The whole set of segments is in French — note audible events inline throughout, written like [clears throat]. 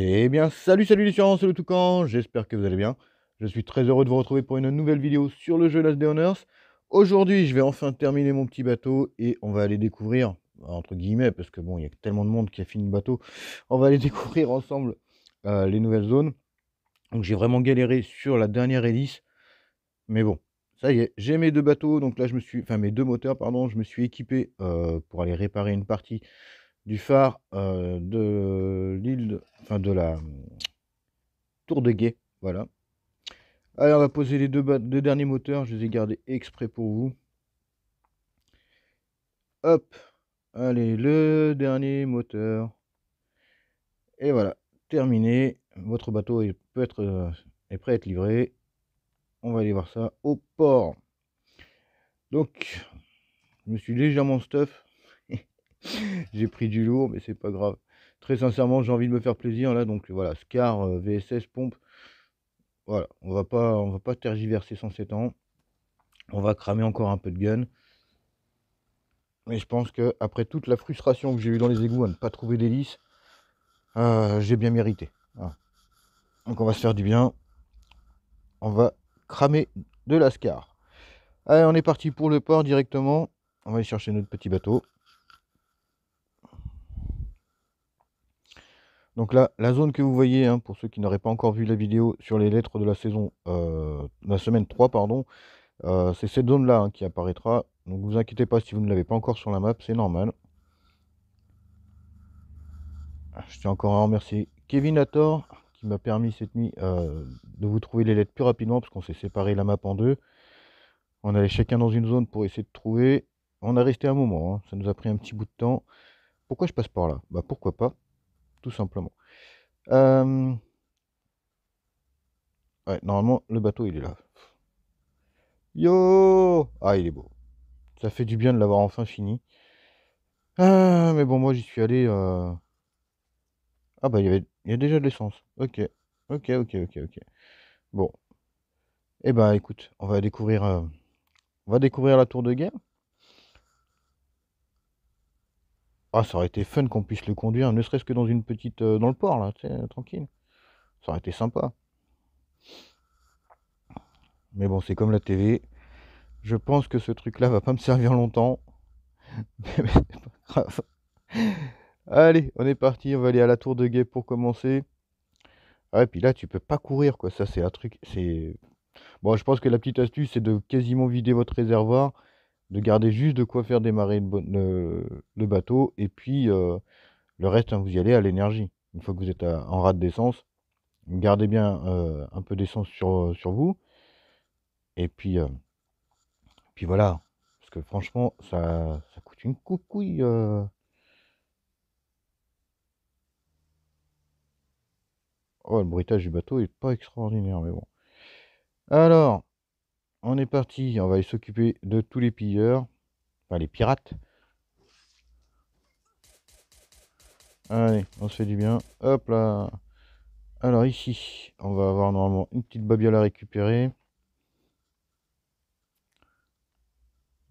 Eh bien, salut, salut les sciences, c'est le Toucan, j'espère que vous allez bien. Je suis très heureux de vous retrouver pour une nouvelle vidéo sur le jeu Last Day on Earth. Aujourd'hui, je vais enfin terminer mon petit bateau et on va aller découvrir, entre guillemets, parce que bon, il y a tellement de monde qui a fini le bateau, on va aller [laughs] découvrir ensemble euh, les nouvelles zones. Donc j'ai vraiment galéré sur la dernière hélice, mais bon, ça y est, j'ai mes deux bateaux, donc là je me suis, enfin mes deux moteurs, pardon, je me suis équipé euh, pour aller réparer une partie du phare euh, de l'île, de la tour de guet. Voilà. Allez, on va poser les deux, derniers moteurs. Je les ai gardés exprès pour vous. Hop. Allez, le dernier moteur. Et voilà, terminé. Votre bateau est, peut être, euh, est prêt à être livré. On va aller voir ça au port. Donc, je me suis légèrement stuff [laughs] J'ai pris du lourd, mais c'est pas grave. Très sincèrement, j'ai envie de me faire plaisir là, donc voilà, Scar, euh, VSS, pompe. Voilà, on va pas, on va pas tergiverser sans ans. On va cramer encore un peu de gun. Mais je pense que après toute la frustration que j'ai eue dans les égouts à ne pas trouver d'hélice, euh, j'ai bien mérité. Donc on va se faire du bien. On va cramer de l'ascar. Allez, on est parti pour le port directement. On va aller chercher notre petit bateau. Donc là, la zone que vous voyez, hein, pour ceux qui n'auraient pas encore vu la vidéo sur les lettres de la saison, euh, la semaine 3, pardon, euh, c'est cette zone-là hein, qui apparaîtra. Donc vous inquiétez pas si vous ne l'avez pas encore sur la map, c'est normal. Je tiens encore à remercier Kevin Hathor qui m'a permis cette nuit euh, de vous trouver les lettres plus rapidement parce qu'on s'est séparé la map en deux. On allait chacun dans une zone pour essayer de trouver. On a resté un moment, hein. ça nous a pris un petit bout de temps. Pourquoi je passe par là Bah pourquoi pas tout simplement. Euh, ouais, normalement, le bateau, il est là. Yo Ah, il est beau. Ça fait du bien de l'avoir enfin fini. Ah, mais bon, moi, j'y suis allé... Euh, ah bah, il y, a déjà de l'essence. Ok, ok, ok, ok, ok. Bon. Eh ben écoute, on va découvrir... Euh, on va découvrir la tour de guerre. Ah, ça aurait été fun qu'on puisse le conduire, ne serait-ce que dans une petite. Euh, dans le port, là, euh, tranquille. Ça aurait été sympa. Mais bon, c'est comme la TV. Je pense que ce truc-là va pas me servir longtemps. [laughs] Mais, grave. Allez, on est parti, on va aller à la tour de guet pour commencer. Ah, et puis là, tu peux pas courir, quoi. Ça, c'est un truc. C'est. Bon, je pense que la petite astuce, c'est de quasiment vider votre réservoir de garder juste de quoi faire démarrer le, bateau, et puis euh, le reste, hein, vous y allez à l'énergie. Une fois que vous êtes euh, en rade d'essence, gardez bien euh, un peu d'essence sur, sur vous, et puis, puis voilà, parce que franchement, ça, ça coûte une coucouille. Oh, le bruitage du bateau est pas extraordinaire, mais bon. Alors, on est parti, on va s'occuper de tous les pilleurs, enfin les pirates. Allez, on se fait du bien. Hop là. Alors ici, on va avoir normalement une petite babiole à récupérer.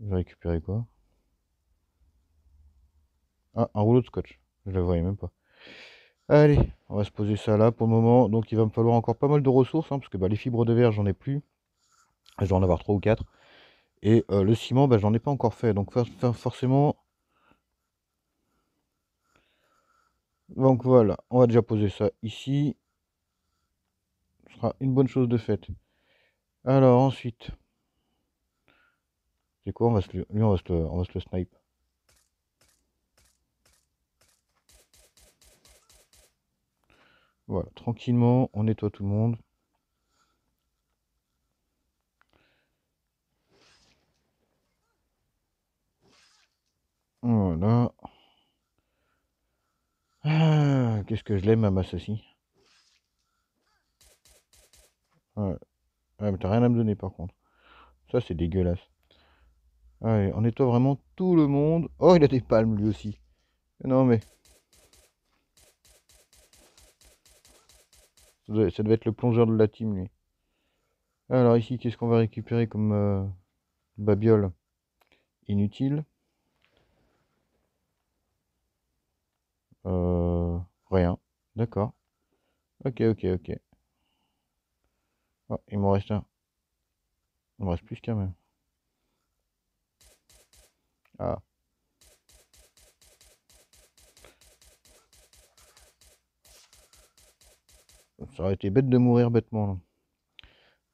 Je vais récupérer quoi Ah, un rouleau de scotch. Je ne le voyais même pas. Allez, on va se poser ça là pour le moment. Donc il va me falloir encore pas mal de ressources, hein, parce que bah, les fibres de verre, j'en ai plus. Je dois en avoir 3 ou 4. Et euh, le ciment, je bah, j'en ai pas encore fait. Donc forcément... Donc voilà, on va déjà poser ça ici. Ce sera une bonne chose de faite. Alors ensuite... C'est quoi on va Lui, on va se, on va se le snipe. Voilà, tranquillement, on nettoie tout le monde. Voilà. Ah, qu'est-ce que je l'aime à ma ceci. mais t'as rien à me donner par contre. Ça c'est dégueulasse. Allez, on nettoie vraiment tout le monde. Oh, il a des palmes lui aussi. Non mais... Ça devait, être le plongeur de la team lui. Alors ici, qu'est-ce qu'on va récupérer comme euh, babiole Inutile. Euh, rien. D'accord. Ok, ok, ok. Ah, il m'en reste un. Il me reste plus qu'un même. Ah. Ça aurait été bête de mourir bêtement.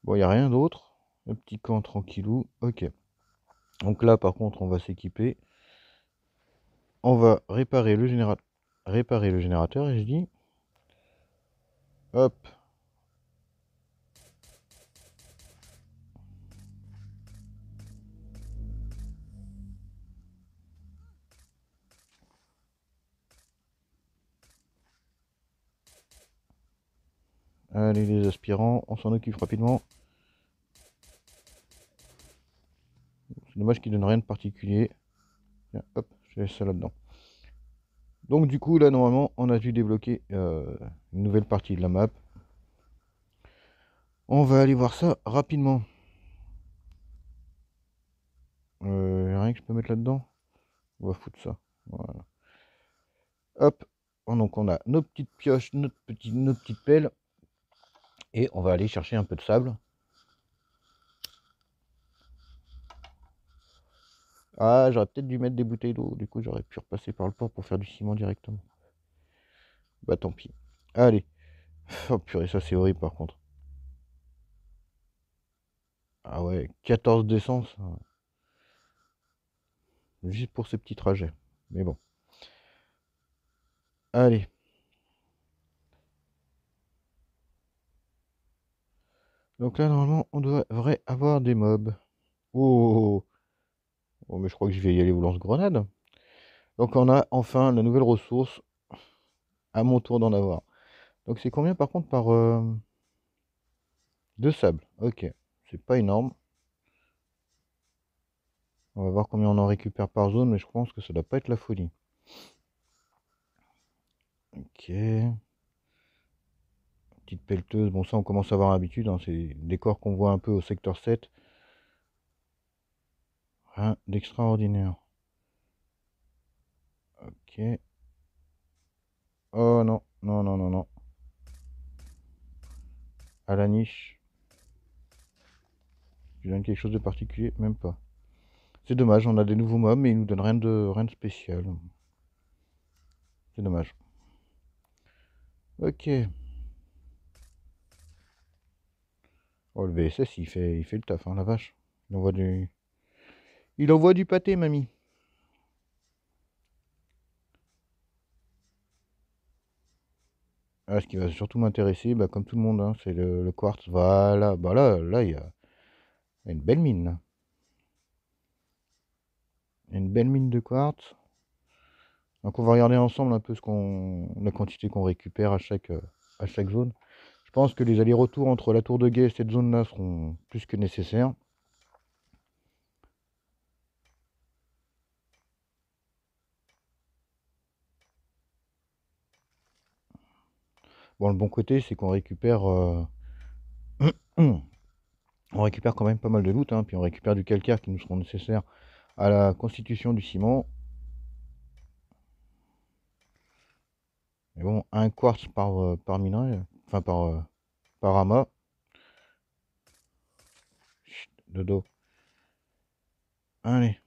Bon, il n'y a rien d'autre. Le petit camp tranquillou. Ok. Donc là, par contre, on va s'équiper. On va réparer le générateur réparer le générateur et je dis hop Allez les aspirants, on s'en occupe rapidement. C'est dommage qu'il donne rien de particulier. hop, je laisse ça là-dedans. Donc du coup là normalement on a dû débloquer euh, une nouvelle partie de la map. On va aller voir ça rapidement. Euh, rien que je peux mettre là-dedans. On va foutre ça. Voilà. Hop. Oh, donc on a nos petites pioches, notre nos petites pelles. Et on va aller chercher un peu de sable. Ah, j'aurais peut-être dû mettre des bouteilles d'eau. Du coup, j'aurais pu repasser par le port pour faire du ciment directement. Bah, tant pis. Allez. Oh purée, ça c'est horrible par contre. Ah ouais, 14 d'essence. Hein. Juste pour ce petit trajet. Mais bon. Allez. Donc là, normalement, on devrait avoir des mobs. Oh, oh, oh, oh. Oh, mais je crois que je vais y aller au lance-grenade. Donc on a enfin la nouvelle ressource. À mon tour d'en avoir. Donc c'est combien par contre par... de euh, Deux sables. Ok. C'est pas énorme. On va voir combien on en récupère par zone, mais je pense que ça doit pas être la folie. Ok. Petite pelleteuse. Bon ça on commence à avoir l'habitude. Hein. C'est des corps qu'on voit un peu au secteur 7. Rien hein, d'extraordinaire. Ok. Oh non, non, non, non, non. À la niche. Je donne quelque chose de particulier, même pas. C'est dommage, on a des nouveaux mobs, mais ils nous donnent rien de, rien de spécial. C'est dommage. Ok. Oh, le bss il fait, il fait le taf, hein, la vache. Il envoie du... Il envoie du pâté, mamie. Ah, ce qui va surtout m'intéresser, bah, comme tout le monde, hein, c'est le, quartz. Voilà, bah là, là, il y a une belle mine. Une belle mine de quartz. Donc on va regarder ensemble un peu ce qu'on, la quantité qu'on récupère à chaque, à chaque zone. Je pense que les allers-retours entre la tour de guet et cette zone-là seront plus que nécessaires. Bon, le bon côté, c'est qu'on récupère, euh, [clears throat] on récupère quand même pas mal de loot, hein, puis on récupère du calcaire qui nous seront nécessaires à la constitution du ciment. Mais bon, un quartz par, euh, enfin par, euh, par amas. Chut, dodo. Allez.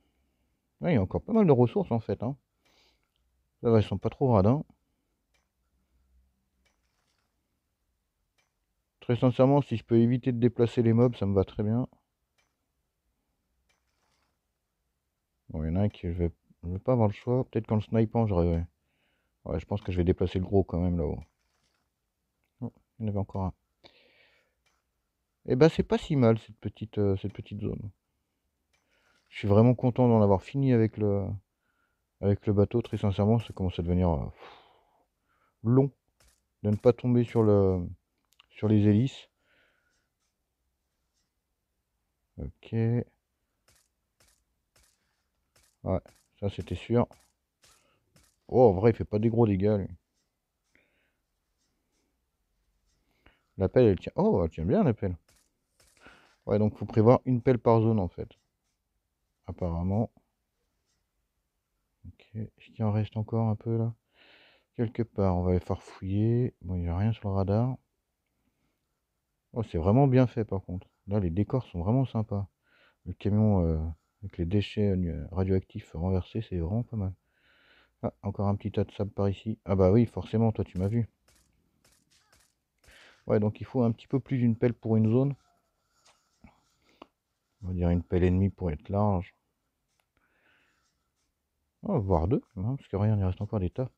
il y a encore pas mal de ressources en fait. Hein. Ça va, ils sont pas trop radins. Très sincèrement, si je peux éviter de déplacer les mobs, ça me va très bien. Bon, il y en a un qui... Je vais, pas avoir le choix. Peut-être qu'en snipant, j'aurais... je pense que je vais déplacer le gros quand même là-haut. Oh, il y en avait encore un. Et eh ben c'est pas si mal cette petite, euh, cette petite zone. Je suis vraiment content d'en avoir fini avec le, avec le bateau. Très sincèrement, ça commence à devenir euh, long. De ne pas tomber sur le, sur les hélices. Ok. Ouais, ça c'était sûr. Oh, vrai, il fait pas des gros dégâts, lui. La pelle, elle tient. Oh, elle tient bien, la pelle. Ouais, donc faut prévoir une pelle par zone, en fait. Apparemment. Ok, est-ce en reste encore un peu, là Quelque part, on va les farfouiller. fouiller. Bon, il n'y a rien sur le radar. Oh, c'est vraiment bien fait par contre. Là, les décors sont vraiment sympas. Le camion euh, avec les déchets euh, radioactifs renversés, c'est vraiment pas mal. Ah, encore un petit tas de sable par ici. Ah bah oui, forcément, toi tu m'as vu. Ouais, donc il faut un petit peu plus d'une pelle pour une zone. On va dire une pelle et demie pour être large. Oh, voire deux, hein, parce que rien, il reste encore des tas.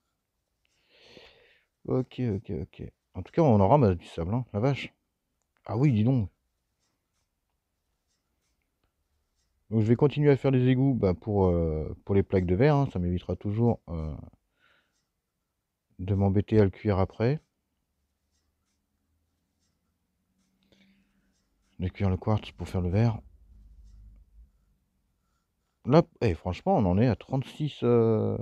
Ok, ok, ok. En tout cas, on en ramasse du sable, hein, la vache. Ah oui, dis donc. je vais continuer à faire des égouts bah, pour, euh, pour les plaques de verre. Hein. ça m'évitera toujours euh, de m'embêter à le cuire après. De cuire le quartz pour faire le verre. Là, et eh, franchement, on en est à 36, 36 euh,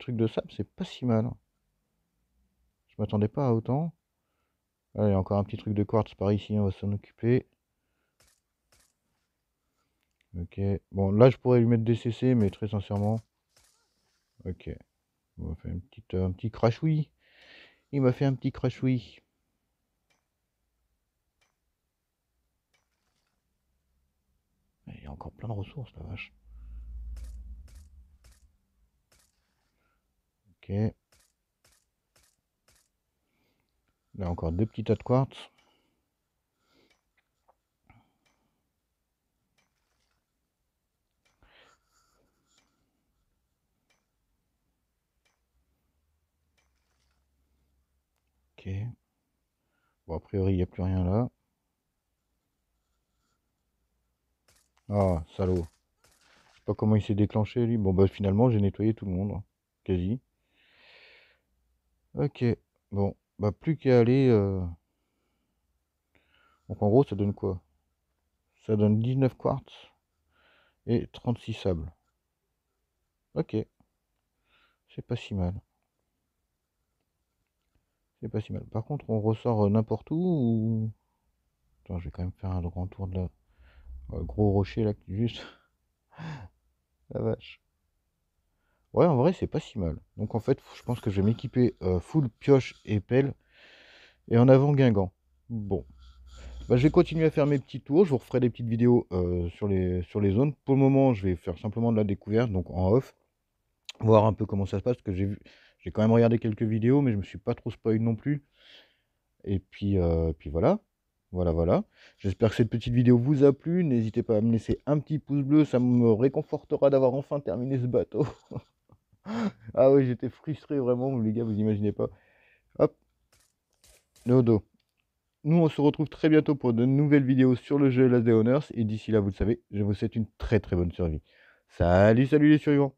trucs de sable. C'est pas si mal. Je m'attendais pas à autant. Il y a encore un petit truc de quartz par ici, on va s'en occuper. Ok. Bon, là, je pourrais lui mettre des CC, mais très sincèrement. Ok. On va faire un petit oui Il m'a fait un petit crashoui. Il y a encore plein de ressources, la vache. Ok. Là encore deux petits tas de quartz. Ok. Bon, a priori, il n'y a plus rien là. Ah, salaud. Je sais pas comment il s'est déclenché, lui. Bon, bah finalement, j'ai nettoyé tout le monde. Hein. Quasi. Ok. Bon, bah, plus qu'à aller. Euh, donc en gros, ça donne quoi Ça donne 19 quartz et 36 sables. Ok. C'est pas si mal. C'est pas si mal. Par contre, on ressort euh, n'importe où Attends, je vais quand même faire un grand tour de la... Euh, gros rocher là, juste... [laughs] la vache. Ouais, en vrai, c'est pas si mal. Donc en fait, je pense que je vais m'équiper euh, full pioche et pelle. Et en avant, Guingamp. Bon. Bah, je vais continuer à faire mes petits tours. Je vous referai des petites vidéos euh, sur, les, sur les zones. Pour le moment, je vais faire simplement de la découverte, donc en off. Voir un peu comment ça se passe. Parce que j'ai quand même regardé quelques vidéos, mais je me suis pas trop spoil non plus. Et puis, euh, puis voilà. Voilà, voilà. J'espère que cette petite vidéo vous a plu. N'hésitez pas à me laisser un petit pouce bleu. Ça me réconfortera d'avoir enfin terminé ce bateau. [laughs] [gasps] ah oui, j'étais frustré vraiment, les gars, vous imaginez pas. Hop, dodo. Nous, on se retrouve très bientôt pour de nouvelles vidéos sur le jeu Last Day Honors. Et d'ici là, vous le savez, je vous souhaite une très très bonne survie. Salut, salut les survivants